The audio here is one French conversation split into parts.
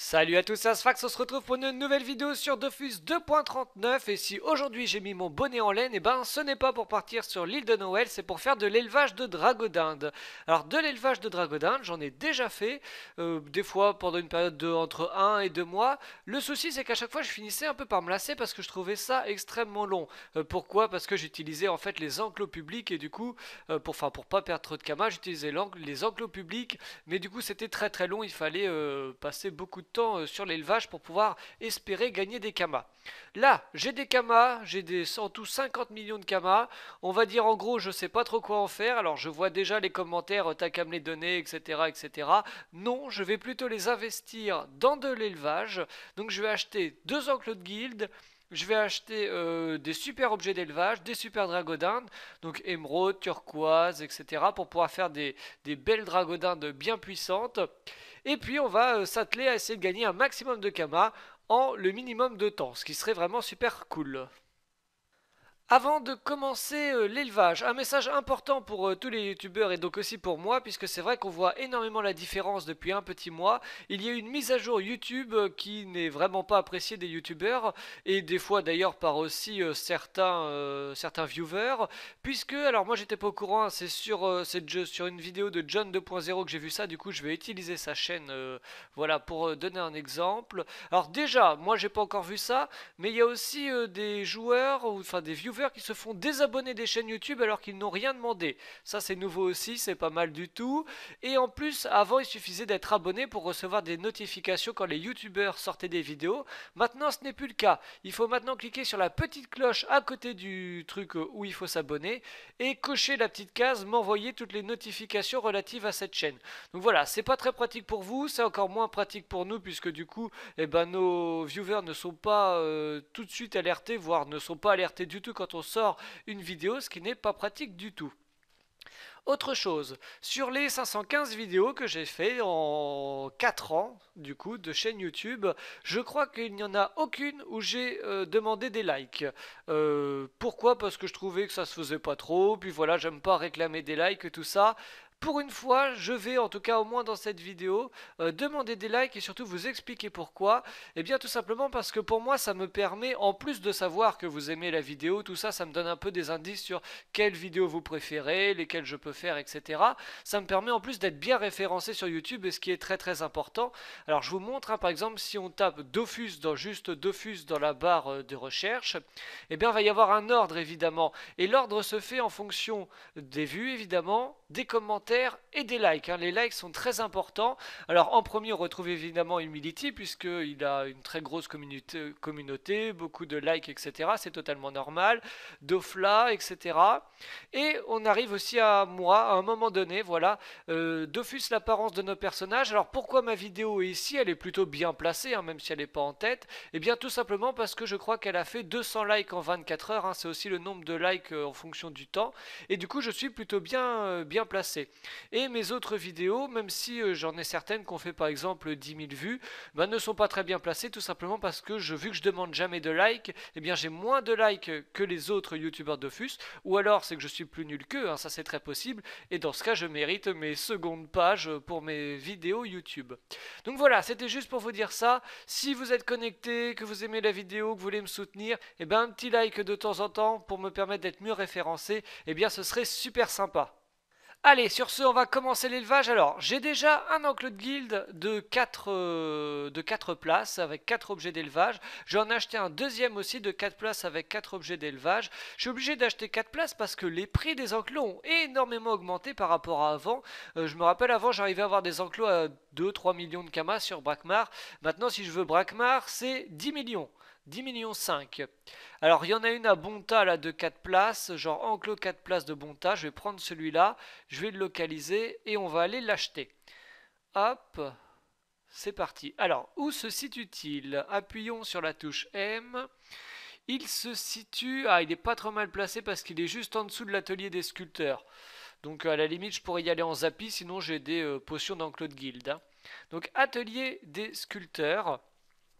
Salut à tous, c'est Asfax, on se retrouve pour une nouvelle vidéo sur Dofus 2.39 et si aujourd'hui j'ai mis mon bonnet en laine, et eh ben ce n'est pas pour partir sur l'île de Noël, c'est pour faire de l'élevage de dragodinde. Alors de l'élevage de dragodinde, j'en ai déjà fait, euh, des fois pendant une période de entre 1 et 2 mois. Le souci c'est qu'à chaque fois je finissais un peu par me lasser parce que je trouvais ça extrêmement long. Euh, pourquoi Parce que j'utilisais en fait les enclos publics et du coup, euh, pour, enfin pour pas perdre trop de camas, j'utilisais les enclos publics, mais du coup c'était très très long, il fallait passer beaucoup de temps euh, sur l'élevage pour pouvoir espérer gagner des kamas. Là, j'ai des kamas, j'ai des en tout 50 millions de kamas. On va dire en gros, je sais pas trop quoi en faire. Alors je vois déjà les commentaires, euh, t'as qu'à me les donner, etc., etc. Non, je vais plutôt les investir dans de l'élevage. Donc je vais acheter deux enclos de guilde. Je vais acheter euh, des super objets d'élevage, des super dragodins, donc émeraude, turquoise, etc. pour pouvoir faire des, des belles dragodins bien puissantes. Et puis on va euh, s'atteler à essayer de gagner un maximum de Kama en le minimum de temps, ce qui serait vraiment super cool. Avant de commencer euh, l'élevage, un message important pour euh, tous les youtubeurs et donc aussi pour moi puisque c'est vrai qu'on voit énormément la différence depuis un petit mois. Il y a une mise à jour YouTube euh, qui n'est vraiment pas appréciée des youtubeurs et des fois d'ailleurs par aussi certains, certains viewers puisque, alors moi j'étais pas au courant, hein, c'est sur, sur une vidéo de John 2.0 que j'ai vu ça, du coup je vais utiliser sa chaîne voilà pour donner un exemple. Alors déjà, moi j'ai pas encore vu ça, mais il y a aussi des joueurs, ou enfin des viewers qui se font désabonner des chaînes YouTube alors qu'ils n'ont rien demandé. Ça c'est nouveau aussi, c'est pas mal du tout. Et en plus, avant il suffisait d'être abonné pour recevoir des notifications quand les youtubeurs sortaient des vidéos. Maintenant ce n'est plus le cas. Il faut maintenant cliquer sur la petite cloche à côté du truc où il faut s'abonner et cocher la petite case m'envoyer toutes les notifications relatives à cette chaîne. Donc voilà, c'est pas très pratique pour vous, c'est encore moins pratique pour nous puisque du coup, eh ben, nos viewers ne sont pas euh, tout de suite alertés, voire ne sont pas alertés du tout quand on sort une vidéo, ce qui n'est pas pratique du tout. Autre chose, sur les 515 vidéos que j'ai fait en 4 ans, du coup, de chaîne YouTube, je crois qu'il n'y en a aucune où j'ai euh, demandé des likes. Euh, pourquoi Parce que je trouvais que ça se faisait pas trop, puis voilà, j'aime pas réclamer des likes, tout ça. Pour une fois, je vais, en tout cas au moins dans cette vidéo, euh, demander des likes et surtout vous expliquer pourquoi. Et eh bien tout simplement parce que pour moi, ça me permet, en plus de savoir que vous aimez la vidéo, tout ça, ça me donne un peu des indices sur quelles vidéos vous préférez, lesquelles je peux faire, etc. Ça me permet en plus d'être bien référencé sur YouTube, et ce qui est très très important. Alors je vous montre, hein, par exemple, si on tape Dofus, dans juste Dofus dans la barre euh, de recherche, eh bien il va y avoir un ordre évidemment. Et l'ordre se fait en fonction des vues évidemment, des commentaires et des likes. Hein. Les likes sont très importants. Alors en premier, on retrouve évidemment Humility, puisqu'il a une très grosse communauté, communauté beaucoup de likes, etc. C'est totalement normal. Dofla, etc. Et on arrive aussi à moi, à un moment donné, voilà, euh, Dofus, l'apparence de nos personnages. Alors pourquoi ma vidéo est ici Elle est plutôt bien placée, hein, même si elle n'est pas en tête. Eh bien tout simplement parce que je crois qu'elle a fait 200 likes en 24 heures. Hein. C'est aussi le nombre de likes euh, en fonction du temps. Et du coup, je suis plutôt bien, euh, bien placé. Et mes autres vidéos, même si euh, j'en ai certaines qu'on fait par exemple 10 000 vues, bah, ne sont pas très bien placées tout simplement parce que je, vu que je demande jamais de likes, eh bien j'ai moins de likes que les autres youtubeurs d'Offus, ou alors c'est que je suis plus nul qu'eux, hein, ça c'est très possible, et dans ce cas je mérite mes secondes pages pour mes vidéos YouTube. Donc voilà, c'était juste pour vous dire ça, si vous êtes connecté, que vous aimez la vidéo, que vous voulez me soutenir, eh bien un petit like de temps en temps pour me permettre d'être mieux référencé, eh bien ce serait super sympa. Allez, sur ce, on va commencer l'élevage. Alors, j'ai déjà un enclos de guilde de 4, euh, de places avec 4 objets d'élevage. J'en ai acheté un deuxième aussi de 4 places avec 4 objets d'élevage. Je suis obligé d'acheter 4 places parce que les prix des enclos ont énormément augmenté par rapport à avant. Euh, je me rappelle, avant, j'arrivais à avoir des enclos à 2-3 millions de kamas sur Brakmar. Maintenant, si je veux Brakmar, c'est 10 millions. 10 millions 5. Alors il y en a une à Bonta là de 4 places, genre enclos 4 places de Bonta, je vais prendre celui-là, je vais le localiser et on va aller l'acheter. Hop, c'est parti. Alors, où se situe-t-il Appuyons sur la touche M. Il se situe... Ah, il n'est pas trop mal placé parce qu'il est juste en dessous de l'atelier des sculpteurs. Donc à la limite, je pourrais y aller en zappi, sinon j'ai des euh, potions d'enclos de guilde. Hein. Donc atelier des sculpteurs.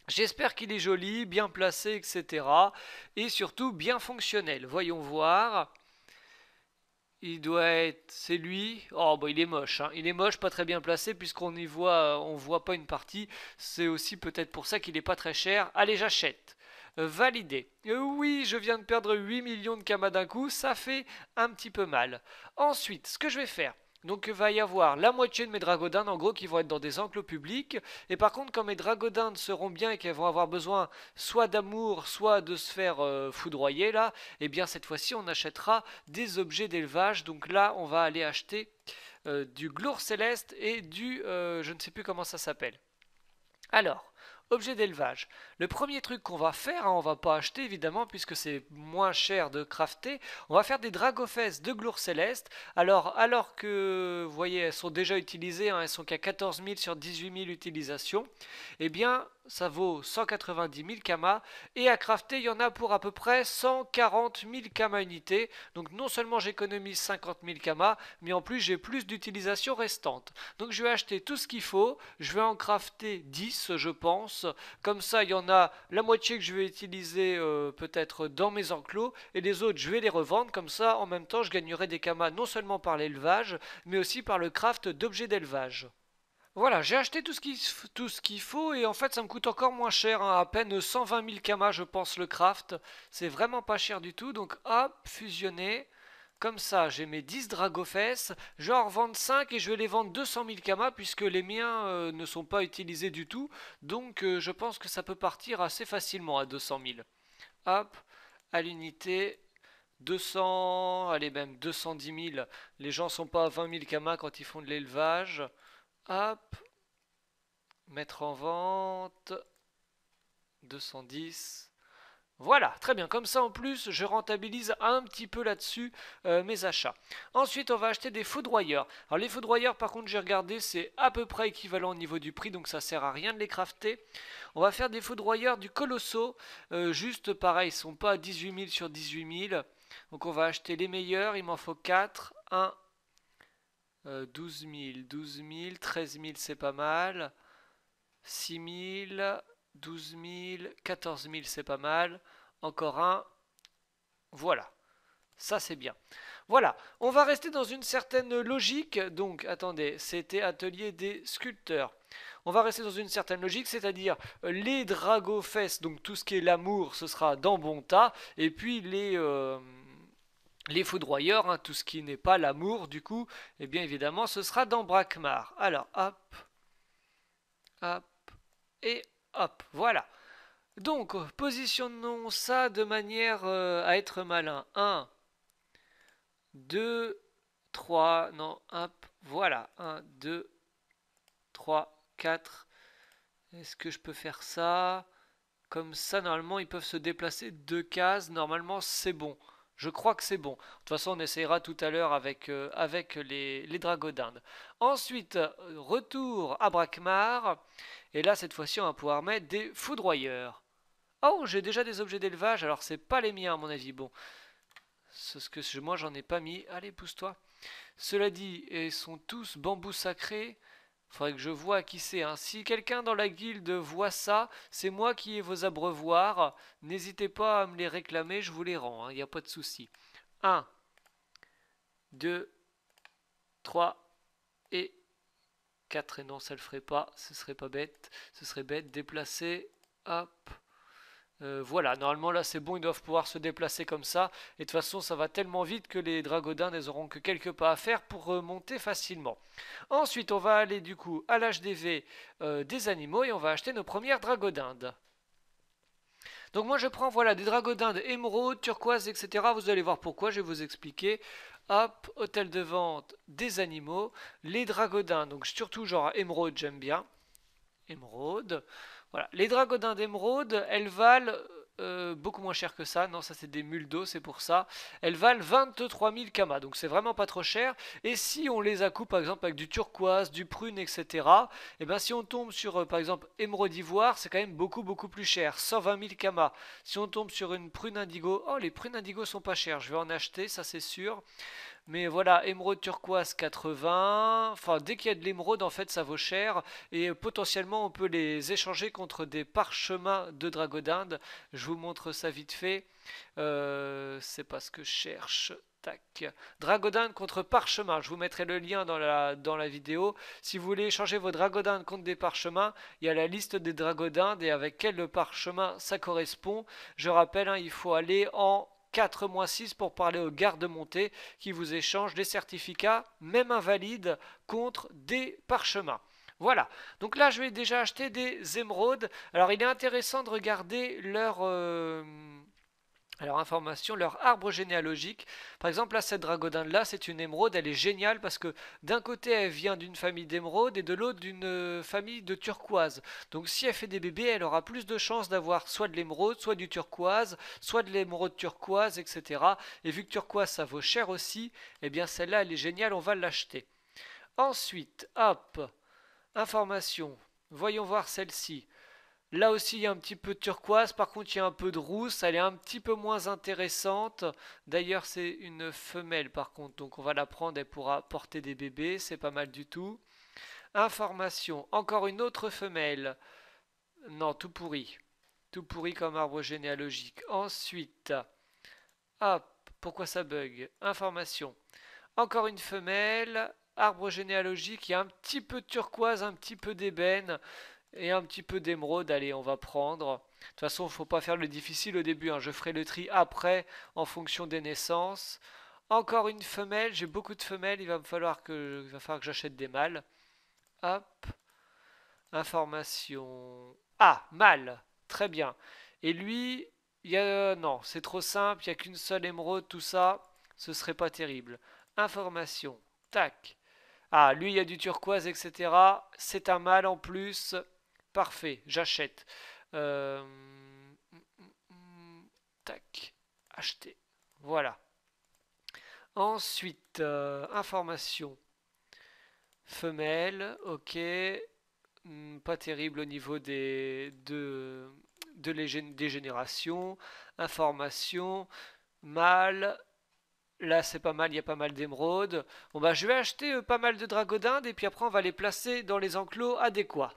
J'espère qu'il est joli, bien placé, etc. Et surtout bien fonctionnel. Voyons voir. Il doit être... C'est lui Oh, bah il est moche. Hein. Il est moche, pas très bien placé, puisqu'on y voit... On voit pas une partie. C'est aussi peut-être pour ça qu'il n'est pas très cher. Allez, j'achète. Euh, validé. Euh, oui, je viens de perdre 8 millions de camas d'un coup, ça fait un petit peu mal. Ensuite, ce que je vais faire, donc il va y avoir la moitié de mes dragodins en gros qui vont être dans des enclos publics. Et par contre quand mes dragodins seront bien et qu'elles vont avoir besoin soit d'amour, soit de se faire euh, foudroyer là, et eh bien cette fois-ci on achètera des objets d'élevage. Donc là on va aller acheter euh, du glour céleste et du... Euh, je ne sais plus comment ça s'appelle. Alors, Objet d'élevage. Le premier truc qu'on va faire, hein, on va pas acheter évidemment puisque c'est moins cher de crafter, on va faire des fesses de glour céleste. Alors, alors que, vous voyez, elles sont déjà utilisées, hein, elles sont qu'à 14 000 sur 18 000 utilisations, eh bien, ça vaut 190 000 kamas. Et à crafter, il y en a pour à peu près 140 000 kamas unités. Donc non seulement j'économise 50 000 kamas, mais en plus j'ai plus d'utilisation restante. Donc je vais acheter tout ce qu'il faut. Je vais en crafter 10, je pense. Comme ça, il y en a la moitié que je vais utiliser euh, peut-être dans mes enclos. Et les autres, je vais les revendre. Comme ça, en même temps, je gagnerai des kama non seulement par l'élevage, mais aussi par le craft d'objets d'élevage. Voilà, j'ai acheté tout ce qu'il faut et en fait ça me coûte encore moins cher, hein. à peine 120 000 kama je pense le craft, c'est vraiment pas cher du tout, donc hop, fusionner, comme ça j'ai mes 10 dragofesses, je vais en 5 et je vais les vendre 200 000 kama puisque les miens euh, ne sont pas utilisés du tout, donc euh, je pense que ça peut partir assez facilement à 200 000. Hop, à l'unité, 200, allez même 210 000, les gens sont pas à 20 000 kama quand ils font de l'élevage, Hop. Mettre en vente. 210. Voilà, très bien. Comme ça, en plus, je rentabilise un petit peu là-dessus euh, mes achats. Ensuite, on va acheter des foudroyeurs. Alors, les foudroyeurs, par contre, j'ai regardé, c'est à peu près équivalent au niveau du prix, donc ça sert à rien de les crafter. On va faire des foudroyeurs du Colosso. Euh, juste, pareil, ils sont pas à 18 000 sur 18 000. Donc, on va acheter les meilleurs. Il m'en faut 4. 1, 12 000, 12 000, 13 000 c'est pas mal. 6 000, 12 000, 14 000 c'est pas mal. Encore un. Voilà. Ça c'est bien. Voilà, on va rester dans une certaine logique. Donc, attendez, c'était atelier des sculpteurs. On va rester dans une certaine logique, c'est-à-dire euh, les dragofesses, donc tout ce qui est l'amour, ce sera dans bon tas. Et puis les... Euh, les foudroyeurs, hein, tout ce qui n'est pas l'amour, du coup, et eh bien évidemment, ce sera dans Brakmar. Alors, hop, hop, et hop, voilà. Donc, positionnons ça de manière euh, à être malin. 1, 2, 3, non, hop, voilà. 1, 2, 3, 4. Est-ce que je peux faire ça Comme ça, normalement, ils peuvent se déplacer deux cases. Normalement, c'est bon. Je crois que c'est bon. De toute façon, on essayera tout à l'heure avec, euh, avec les, les Ensuite, euh, retour à Brakmar. Et là, cette fois-ci, on va pouvoir mettre des foudroyeurs. Oh, j'ai déjà des objets d'élevage. Alors, c'est pas les miens, à mon avis. Bon, ce que moi, j'en ai pas mis. Allez, pousse-toi. Cela dit, ils sont tous bambous sacrés. Faudrait que je vois qui c'est. Hein. Si quelqu'un dans la guilde voit ça, c'est moi qui ai vos abreuvoirs. N'hésitez pas à me les réclamer, je vous les rends. Hein. Il n'y a pas de souci. 1, 2, 3 et 4. Et non, ça le ferait pas. Ce serait pas bête. Ce serait bête. Déplacer. Hop. Euh, voilà, normalement là c'est bon, ils doivent pouvoir se déplacer comme ça. Et de toute façon, ça va tellement vite que les dragodins n'auront que quelques pas à faire pour remonter facilement. Ensuite, on va aller du coup à l'HDV euh, des animaux et on va acheter nos premières dragodindes. Donc moi je prends voilà des dragodindes émeraudes, turquoises, etc. Vous allez voir pourquoi, je vais vous expliquer. Hop, hôtel de vente des animaux, les dragodins, donc surtout genre émeraude j'aime bien. Émeraude. Voilà. Les dragodins d'émeraude, elles valent euh, beaucoup moins cher que ça. Non, ça c'est des mules d'eau, c'est pour ça. Elles valent 23 000 kamas, donc c'est vraiment pas trop cher. Et si on les accoupe par exemple avec du turquoise, du prune, etc. Et eh bien si on tombe sur euh, par exemple émeraude ivoire, c'est quand même beaucoup beaucoup plus cher, 120 000 kamas. Si on tombe sur une prune indigo, oh les prunes indigo sont pas chères, je vais en acheter, ça c'est sûr. Mais voilà, émeraude turquoise 80. Enfin, dès qu'il y a de l'émeraude, en fait, ça vaut cher. Et potentiellement, on peut les échanger contre des parchemins de Dragodinde. Je vous montre ça vite fait. Euh, c'est pas ce que je cherche. Tac. Dragodinde contre parchemin. Je vous mettrai le lien dans la, dans la vidéo. Si vous voulez échanger vos dragodindes contre des parchemins, il y a la liste des dragodindes et avec quel parchemin ça correspond. Je rappelle, hein, il faut aller en 4 6 pour parler aux gardes montées qui vous échangent des certificats, même invalides, contre des parchemins. Voilà, donc là je vais déjà acheter des émeraudes. Alors il est intéressant de regarder leur, euh, alors, information, leur arbre généalogique. Par exemple, là, cette dragodinde-là, c'est une émeraude, elle est géniale parce que d'un côté, elle vient d'une famille d'émeraudes et de l'autre, d'une euh, famille de turquoise. Donc, si elle fait des bébés, elle aura plus de chances d'avoir soit de l'émeraude, soit du turquoise, soit de l'émeraude turquoise, etc. Et vu que turquoise, ça vaut cher aussi, eh bien, celle-là, elle est géniale, on va l'acheter. Ensuite, hop, information. Voyons voir celle-ci. Là aussi, il y a un petit peu de turquoise. Par contre, il y a un peu de rousse. Elle est un petit peu moins intéressante. D'ailleurs, c'est une femelle, par contre. Donc, on va la prendre. Elle pourra porter des bébés. C'est pas mal du tout. Information. Encore une autre femelle. Non, tout pourri. Tout pourri comme arbre généalogique. Ensuite. Ah, pourquoi ça bug Information. Encore une femelle. Arbre généalogique. Il y a un petit peu de turquoise, un petit peu d'ébène. Et un petit peu d'émeraude, allez, on va prendre. De toute façon, il faut pas faire le difficile au début. Hein. Je ferai le tri après, en fonction des naissances. Encore une femelle, j'ai beaucoup de femelles, il va me falloir que, il va que j'achète des mâles. Hop. Information. Ah, mâle. Très bien. Et lui, il y a... non, c'est trop simple, il n'y a qu'une seule émeraude, tout ça. Ce serait pas terrible. Information. Tac. Ah, lui, il y a du turquoise, etc. C'est un mâle en plus. Parfait, j'achète. Euh, tac, acheter. Voilà. Ensuite, euh, information. Femelle, ok. Hmm, pas terrible au niveau des, de, des générations. Information, mâle. Là, c'est pas mal, il y a pas mal d'émeraudes. Bon, bah, je vais acheter euh, pas mal de dragodindes et puis après, on va les placer dans les enclos adéquats.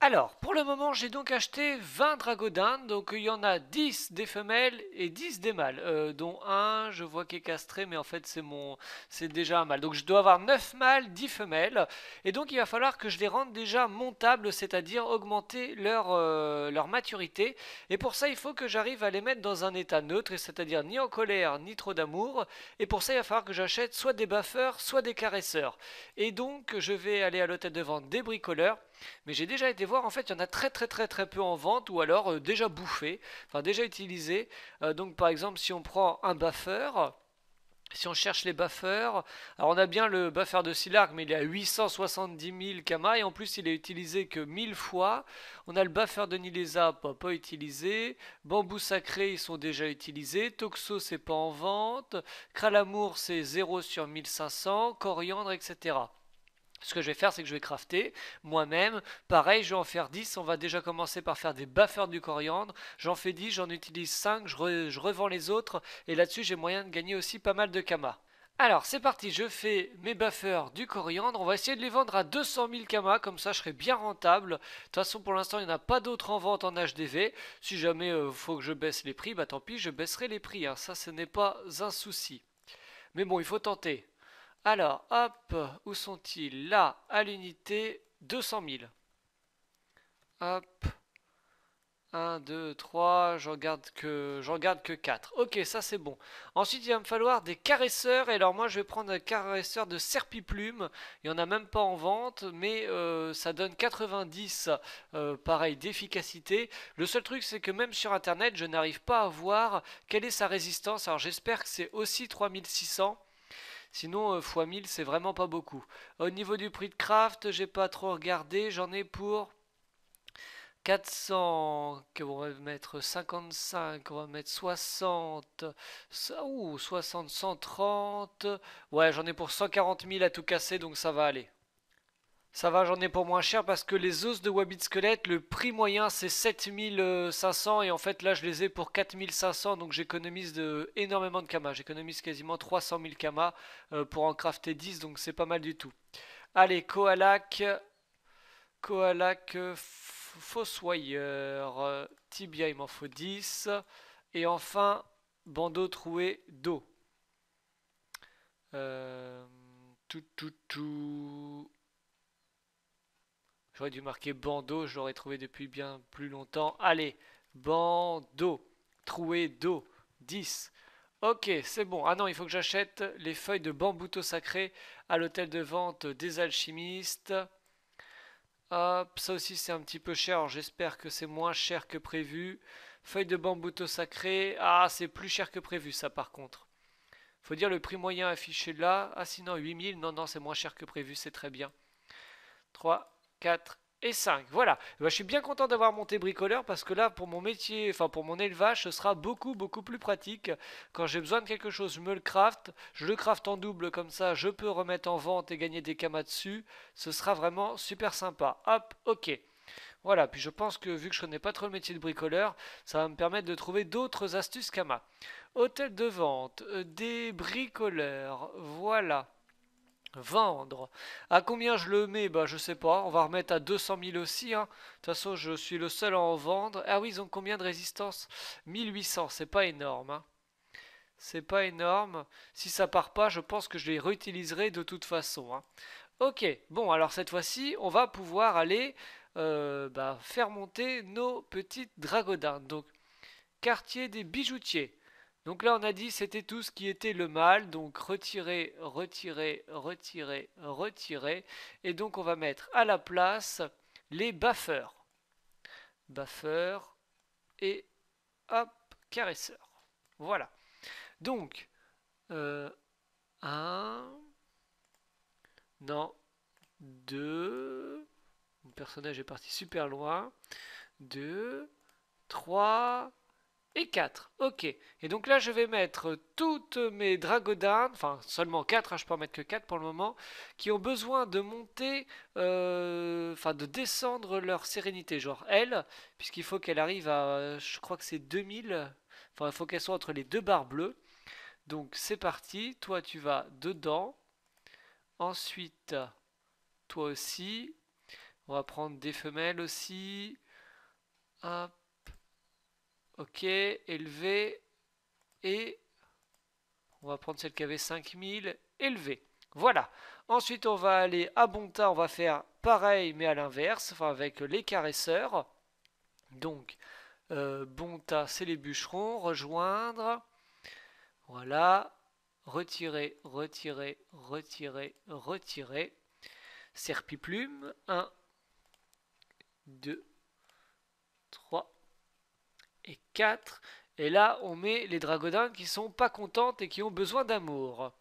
Alors, pour le moment, j'ai donc acheté 20 dragodins, donc il y en a 10 des femelles et 10 des mâles, euh, dont un, je vois qu'il est castré, mais en fait c'est mon, c'est déjà un mâle. Donc je dois avoir 9 mâles, 10 femelles, et donc il va falloir que je les rende déjà montables, c'est-à-dire augmenter leur, euh, leur maturité, et pour ça il faut que j'arrive à les mettre dans un état neutre, c'est-à-dire ni en colère, ni trop d'amour, et pour ça il va falloir que j'achète soit des buffers, soit des caresseurs. Et donc je vais aller à l'hôtel de vente des bricoleurs, mais j'ai déjà été voir, en fait, il y en a très très très très peu en vente ou alors euh, déjà bouffé, enfin déjà utilisé. Euh, donc par exemple, si on prend un buffer, si on cherche les buffers, alors on a bien le buffer de Silarc, mais il est à 870 000 Kama, et en plus il est utilisé que 1000 fois. On a le buffer de Nilesa, pas, pas utilisé. Bambou sacré, ils sont déjà utilisés. Toxo, c'est pas en vente. Kralamour, c'est 0 sur 1500. Coriandre, etc. Ce que je vais faire, c'est que je vais crafter moi-même. Pareil, je vais en faire 10. On va déjà commencer par faire des buffers du coriandre. J'en fais 10, j'en utilise 5, je, revends les autres. Et là-dessus, j'ai moyen de gagner aussi pas mal de kamas. Alors c'est parti, je fais mes buffers du coriandre, on va essayer de les vendre à 200 000 kamas, comme ça je serai bien rentable. De toute façon pour l'instant il n'y en a pas d'autres en vente en HDV, si jamais il euh, faut que je baisse les prix, bah tant pis je baisserai les prix, hein. ça ce n'est pas un souci. Mais bon il faut tenter. Alors, hop, où sont-ils Là, à l'unité, 200 000. Hop. 1, 2, 3, j'en garde que que 4. Ok, ça c'est bon. Ensuite, il va me falloir des caresseurs. Et alors moi, je vais prendre un caresseur de serpiplume. Il n'y en a même pas en vente, mais euh, ça donne 90, euh, pareil, d'efficacité. Le seul truc, c'est que même sur Internet, je n'arrive pas à voir quelle est sa résistance. Alors j'espère que c'est aussi 3600. Sinon, x euh, 1000, c'est vraiment pas beaucoup. Au niveau du prix de craft, j'ai pas trop regardé. J'en ai pour 400, on va mettre 55, on va mettre 60, ou 60, 130. Ouais, j'en ai pour 140 000 à tout casser, donc ça va aller. Ça va, j'en ai pour moins cher parce que les os de Wabbit Squelette, le prix moyen c'est 7500 et en fait là je les ai pour 4500 donc j'économise de, énormément de kamas. J'économise quasiment 300 000 kamas pour en crafter 10 donc c'est pas mal du tout. Allez, Koalak, Koalak, euh, Fossoyeur, euh, Tibia il m'en faut 10 et enfin bandeau troué d'eau. Euh, tout tout tout J'aurais dû marquer bandeau, je l'aurais trouvé depuis bien plus longtemps. Allez, bandeau, troué d'eau, 10. Ok, c'est bon. Ah non, il faut que j'achète les feuilles de bambouto sacré à l'hôtel de vente des alchimistes. Hop, ça aussi c'est un petit peu cher. J'espère que c'est moins cher que prévu. Feuilles de bambouto sacré. Ah, c'est plus cher que prévu ça par contre. Faut dire le prix moyen affiché là. Ah sinon 8000. Non, non, c'est moins cher que prévu. C'est très bien. 3, 4 et 5. Voilà, eh ben, je suis bien content d'avoir monté bricoleur parce que là, pour mon métier, enfin pour mon élevage, ce sera beaucoup, beaucoup plus pratique. Quand j'ai besoin de quelque chose, je me le craft, je le craft en double, comme ça, je peux remettre en vente et gagner des kamas dessus. Ce sera vraiment super sympa. Hop, ok. Voilà, puis je pense que vu que je connais pas trop le métier de bricoleur, ça va me permettre de trouver d'autres astuces Kama. Hôtel de vente, euh, des bricoleurs, voilà. Vendre. À combien je le mets Bah je sais pas. On va remettre à 200 000 aussi. Hein. De toute façon, je suis le seul à en vendre. Ah oui, ils ont combien de résistance 1800. C'est pas énorme. Hein. C'est pas énorme. Si ça part pas, je pense que je les réutiliserai de toute façon. Hein. Ok. Bon, alors cette fois-ci, on va pouvoir aller euh, bah, faire monter nos petites dragodins. Donc, quartier des bijoutiers. Donc là, on a dit c'était tout ce qui était le mal. Donc retirer, retirer, retirer, retirer. Et donc, on va mettre à la place les baffeurs. Buffer et hop, caresseur. Voilà. Donc, euh, un... Non, 2, Mon personnage est parti super loin. 2, 3, et 4. Ok. Et donc là, je vais mettre toutes mes dragodans, enfin seulement 4, hein, je peux en mettre que 4 pour le moment, qui ont besoin de monter, euh, enfin de descendre leur sérénité, genre elle, puisqu'il faut qu'elle arrive à, je crois que c'est 2000, enfin il faut qu'elle soit entre les deux barres bleues. Donc c'est parti, toi tu vas dedans, ensuite toi aussi, on va prendre des femelles aussi, hop. Ok, élevé. Et on va prendre celle qui avait 5000. Élevé. Voilà. Ensuite, on va aller à Bonta. On va faire pareil, mais à l'inverse. Enfin, avec les caresseurs. Donc, bon euh, Bonta, c'est les bûcherons. Rejoindre. Voilà. Retirer, retirer, retirer, retirer. Serpiplume. 1, 2, 3, et 4. Et là, on met les dragodins qui sont pas contentes et qui ont besoin d'amour.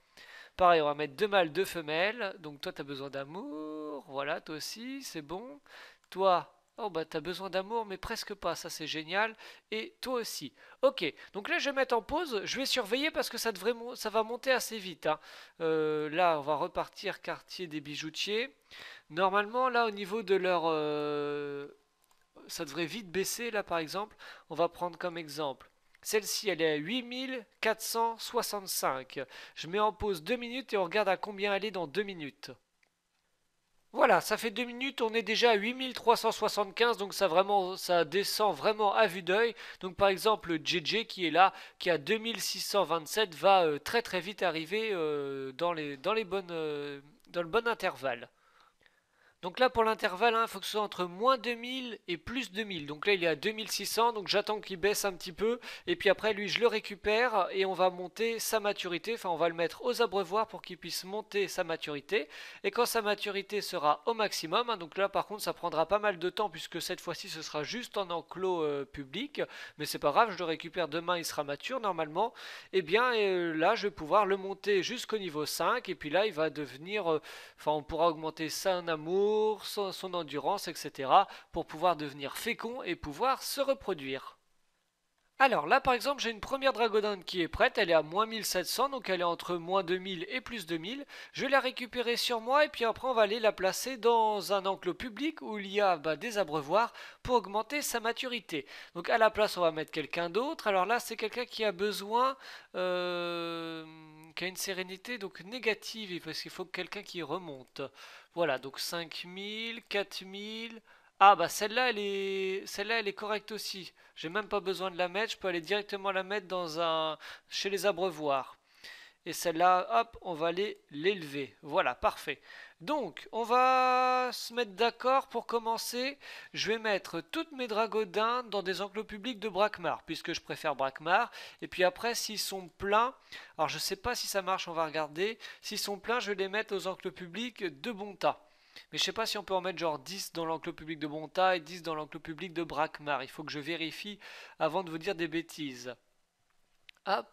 Pareil, on va mettre deux mâles, deux femelles. Donc toi, tu as besoin d'amour. Voilà, toi aussi, c'est bon. Toi, oh bah as besoin d'amour, mais presque pas. Ça, c'est génial. Et toi aussi. Ok, donc là, je vais mettre en pause. Je vais surveiller parce que ça, devrait, ça va monter assez vite. Hein. Euh, là, on va repartir quartier des bijoutiers. Normalement, là, au niveau de leur... Euh, ça devrait vite baisser là par exemple. On va prendre comme exemple. Celle-ci, elle est à 8465. Je mets en pause 2 minutes et on regarde à combien elle est dans 2 minutes. Voilà, ça fait 2 minutes, on est déjà à 8375, donc ça, vraiment, ça descend vraiment à vue d'œil. Donc par exemple, JJ qui est là, qui a 2627, va euh, très très vite arriver euh, dans, dans, les bonnes, euh, dans le bon intervalle. Donc là, pour l'intervalle, il hein, faut que ce soit entre moins 2000 et plus 2000. Donc là, il est à 2600, donc j'attends qu'il baisse un petit peu. Et puis après, lui, je le récupère et on va monter sa maturité. Enfin, on va le mettre aux abreuvoirs pour qu'il puisse monter sa maturité. Et quand sa maturité sera au maximum, hein, donc là, par contre, ça prendra pas mal de temps puisque cette fois-ci, ce sera juste en enclos euh, public. Mais c'est pas grave, je le récupère demain, il sera mature normalement. Et eh bien euh, là, je vais pouvoir le monter jusqu'au niveau 5. Et puis là, il va devenir... Euh, enfin, on pourra augmenter ça en amour son, endurance, etc. pour pouvoir devenir fécond et pouvoir se reproduire. Alors là par exemple j'ai une première dragonne qui est prête, elle est à moins 1700 donc elle est entre moins 2000 et plus 2000. Je vais la récupérer sur moi et puis après on va aller la placer dans un enclos public où il y a bah, des abreuvoirs pour augmenter sa maturité. Donc à la place on va mettre quelqu'un d'autre, alors là c'est quelqu'un qui a besoin, euh, qui a une sérénité donc négative parce qu'il faut quelqu'un qui remonte. Voilà, donc 5000, 4000. Ah bah celle-là elle est celle-là elle est correcte aussi. J'ai même pas besoin de la mettre, je peux aller directement la mettre dans un chez les abreuvoirs. Et celle-là, hop, on va aller l'élever. Voilà, parfait. Donc, on va se mettre d'accord pour commencer. Je vais mettre toutes mes dragodins dans des enclos publics de Brakmar, puisque je préfère Brakmar. Et puis après, s'ils sont pleins, alors je sais pas si ça marche, on va regarder. S'ils sont pleins, je vais les mettre aux enclos publics de Bonta. Mais je sais pas si on peut en mettre genre 10 dans l'enclos public de Bonta et 10 dans l'enclos public de Brakmar. Il faut que je vérifie avant de vous dire des bêtises. Hop.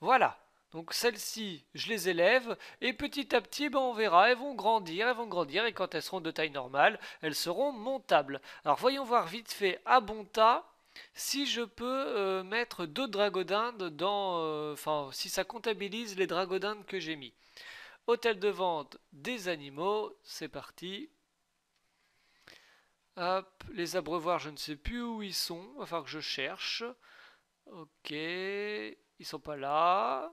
Voilà. Donc celles-ci, je les élève, et petit à petit, ben, on verra, elles vont grandir, elles vont grandir, et quand elles seront de taille normale, elles seront montables. Alors voyons voir vite fait à bon tas si je peux euh, mettre deux dragodindes dans... Euh, enfin, si ça comptabilise les dragodindes que j'ai mis. Hôtel de vente des animaux, c'est parti. Hop, les abreuvoirs, je ne sais plus où ils sont, il va falloir que je cherche. Ok, ils sont pas là.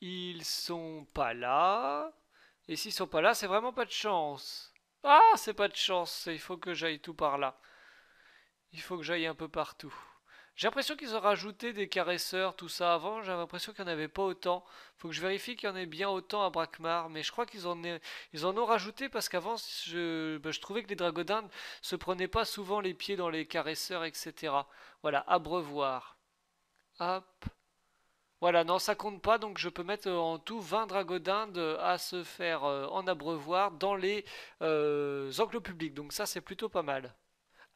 Ils sont pas là. Et s'ils sont pas là, c'est vraiment pas de chance. Ah, c'est pas de chance. Il faut que j'aille tout par là. Il faut que j'aille un peu partout. J'ai l'impression qu'ils ont rajouté des caresseurs, tout ça avant. J'avais l'impression qu'il n'y en avait pas autant. Faut que je vérifie qu'il y en ait bien autant à Brakmar. Mais je crois qu'ils en, ont rajouté parce qu'avant, je... Ben, je... trouvais que les dragodins se prenaient pas souvent les pieds dans les caresseurs, etc. Voilà, à Hop. Voilà, non, ça compte pas, donc je peux mettre euh, en tout 20 dragons euh, à se faire euh, en abreuvoir dans les enclos publics. Donc ça, c'est plutôt pas mal.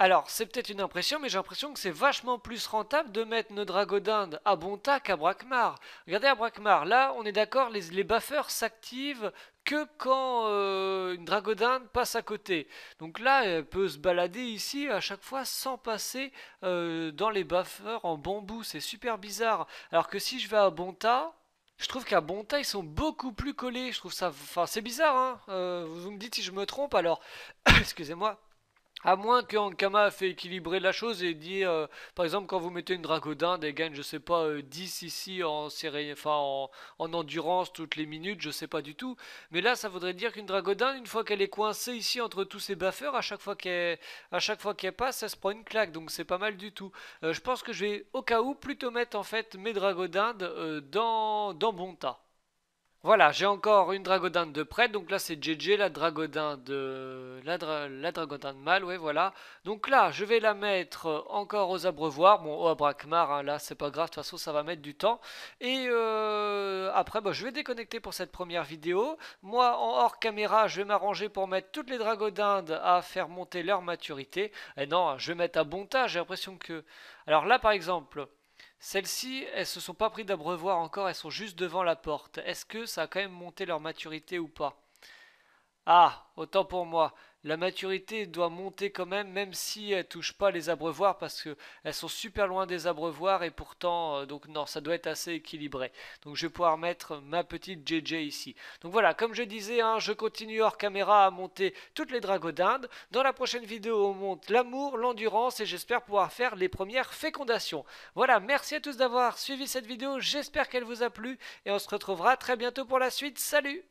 Alors, c'est peut-être une impression, mais j'ai l'impression que c'est vachement plus rentable de mettre nos dragons d'Inde à Bonta qu'à Brakmar. Regardez à Brakmar, là, on est d'accord, les, les s'activent que quand euh, une dragodinde passe à côté. Donc là, elle peut se balader ici à chaque fois sans passer euh, dans les buffers en bambou. C'est super bizarre. Alors que si je vais à Bonta, je trouve qu'à Bonta, ils sont beaucoup plus collés. Je trouve ça... Enfin, c'est bizarre, hein euh, Vous me dites si je me trompe, alors... Excusez-moi. À moins que Ankama fait équilibrer la chose et dit, euh, par exemple, quand vous mettez une Dragodinde, elle gagne, je sais pas, 10 euh, ici en, en, endurance toutes les minutes, je sais pas du tout. Mais là, ça voudrait dire qu'une Dragodinde, une fois qu'elle est coincée ici entre tous ses buffers, à chaque fois qu'elle passe, ça se prend une claque, donc c'est pas mal du tout. Euh, je pense que je vais, au cas où, plutôt mettre en fait mes Dragodindes dans, dans bonta. tas. Voilà, j'ai encore une dragodinde de près, donc là c'est JJ, la dragodinde, de... La, dragodinde mâle, oui mal, ouais, voilà. Donc là, je vais la mettre euh, encore aux abreuvoirs, bon, au oh, abracmar, hein, là c'est pas grave, de toute façon ça va mettre du temps. Et euh, après, bah, je vais déconnecter pour cette première vidéo. Moi, en hors caméra, je vais m'arranger pour mettre toutes les dragodindes à faire monter leur maturité. Et non, je vais mettre à bon tas, j'ai l'impression que... Alors là, par exemple... Celles-ci, elles se sont pas pris d'abreuvoir encore, elles sont juste devant la porte. Est-ce que ça a quand même monté leur maturité ou pas Ah, autant pour moi la maturité doit monter quand même, même si elle touche pas les abreuvoirs parce que elles sont super loin des abreuvoirs et pourtant, euh, donc non, ça doit être assez équilibré. Donc je vais pouvoir mettre ma petite JJ ici. Donc voilà, comme je disais, hein, je continue hors caméra à monter toutes les dragons d'Inde. Dans la prochaine vidéo, on monte l'amour, l'endurance et j'espère pouvoir faire les premières fécondations. Voilà, merci à tous d'avoir suivi cette vidéo, j'espère qu'elle vous a plu et on se retrouvera très bientôt pour la suite. Salut